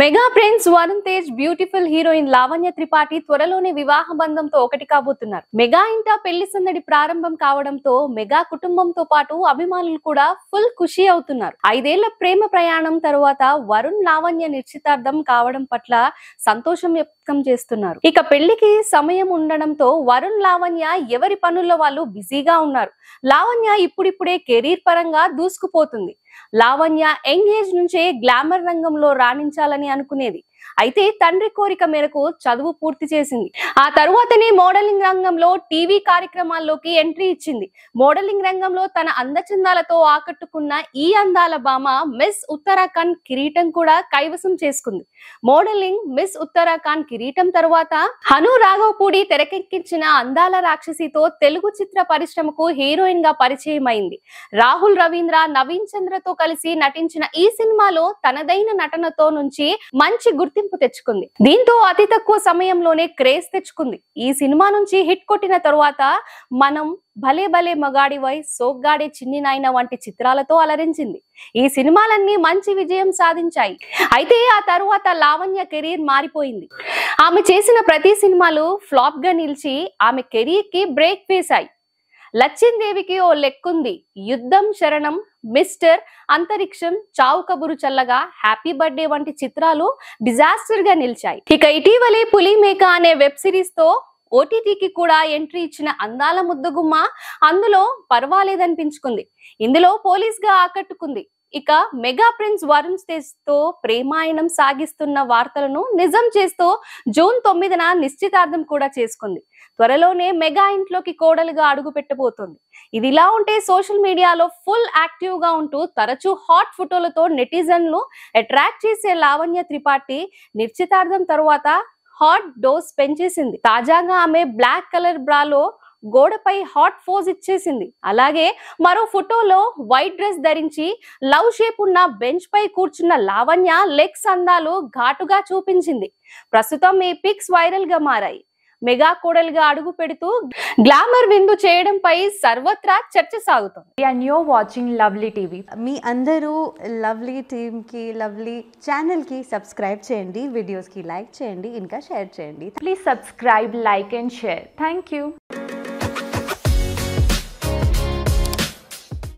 mega prince Varun Tej beautiful heroine Lavanya Tripathi త్వరలోనే వివాహ బంధంతో ఒకటి కాబోతున్నారు మెగా ఇంట పెళ్లి సందడి ప్రారంభం కావడంతో మెగా కుటుంబంతో పాటు అభిమానులు కూడా ఫుల్ ఖుషి అవుతున్నారు ఐదేళ్ల ప్రేమ ప్రయాణం తరువాత వరుణ్ లావణ్య నిశ్చితార్థం కావడం పట్ల సంతోషం వ్యక్తం చేస్తున్నారు ఇక పెళ్లికి సమయం ఉండడంతో వరుణ్ లావణ్య ఎవరి పనుల్లో వాళ్ళు బిజీగా ఉన్నారు లావణ్య ఇప్పుడిప్పుడే కెరీర్ పరంగా దూసుకుపోతుంది లావణ్య యంగ్ ఏజ్ నుంచే గ్లామర్ రంగంలో రాణించాలని అనుకునేది అయితే తండ్రి కోరిక మేరకు చదువు పూర్తి చేసింది ఆ తరువాతనే మోడలింగ్ రంగంలో టీవీ కార్యక్రమాల్లోకి ఎంట్రీ ఇచ్చింది మోడలింగ్ రంగంలో తన అందచందాలతో ఆకట్టుకున్న ఈ అందాల భామ మిస్ ఉత్తరాఖండ్ కిరీటం కూడా కైవసం చేసుకుంది మోడలింగ్ మిస్ ఉత్తరాఖండ్ కిరీటం తరువాత హను రాఘవపూడి తెరకెక్కించిన అందాల రాక్షసితో తెలుగు చిత్ర పరిశ్రమకు హీరోయిన్ గా పరిచయం అయింది రాహుల్ రవీంద్ర నవీన్ చంద్రతో కలిసి నటించిన ఈ సినిమాలో తనదైన నటనతో నుంచి మంచి గుర్తు గుర్తింపు తెచ్చుకుంది దీంతో అతి తక్కువ సమయంలోనే క్రేజ్ తెచ్చుకుంది ఈ సినిమా నుంచి హిట్ కొట్టిన తరువాత మనం భలే భలే వై సోగ్గాడే చిన్ని నాయన వంటి చిత్రాలతో అలరించింది ఈ సినిమాలన్నీ మంచి విజయం సాధించాయి అయితే ఆ తరువాత లావణ్య కెరీర్ మారిపోయింది ఆమె చేసిన ప్రతి సినిమాలు ఫ్లాప్ గా నిలిచి ఆమె కెరీర్ కి బ్రేక్ వేశాయి లచ్చిందేవికి ఓ లెక్కుంది యుద్ధం శరణం మిస్టర్ అంతరిక్షం చావు కబురు చల్లగా హ్యాపీ బర్త్డే వంటి చిత్రాలు డిజాస్టర్ గా నిలిచాయి ఇక ఇటీవలే పులి మేక అనే వెబ్ సిరీస్ తో ఓటీటీకి కూడా ఎంట్రీ ఇచ్చిన అందాల ముద్దుగుమ్మ అందులో పర్వాలేదనిపించుకుంది ఇందులో పోలీస్ గా ఆకట్టుకుంది ఇక మెగా ప్రిన్స్ వరుణ్ తేజ్ తో ప్రేమాయణం సాగిస్తున్న వార్తలను నిజం చేస్తూ జూన్ తొమ్మిదిన నిశ్చితార్థం కూడా చేసుకుంది త్వరలోనే మెగా ఇంట్లోకి కోడలుగా అడుగు పెట్టబోతుంది ఇది ఇలా ఉంటే సోషల్ మీడియాలో ఫుల్ యాక్టివ్ గా ఉంటూ తరచూ హాట్ ఫోటోలతో నెటిజన్లు అట్రాక్ట్ చేసే లావణ్య త్రిపాఠి నిశ్చితార్థం తరువాత హాట్ డోస్ పెంచేసింది తాజాగా ఆమె బ్లాక్ కలర్ బ్రాలో గోడపై హాట్ ఫోజ్ ఇచ్చేసింది అలాగే మరో ఫోటోలో వైట్ డ్రెస్ ధరించి లవ్ షేప్ ఉన్న బెంచ్ పై కూర్చున్న లావణ్య లెగ్స్ అందాలు ఘాటుగా చూపించింది ప్రస్తుతం ఈ పిక్స్ వైరల్ గా మారాయి మెగా కోడలుగా అడుగు పెడుతూ గ్లామర్ విందు చేయడంపై సర్వత్రా చర్చ సాగుతుంది అండ్ యో వాచింగ్ లవ్లీ టీవీ మీ అందరూ లవ్లీ టీమ్కి లవ్లీ ఛానల్కి సబ్స్క్రైబ్ చేయండి వీడియోస్కి లైక్ చేయండి ఇంకా షేర్ చేయండి please subscribe like and share thank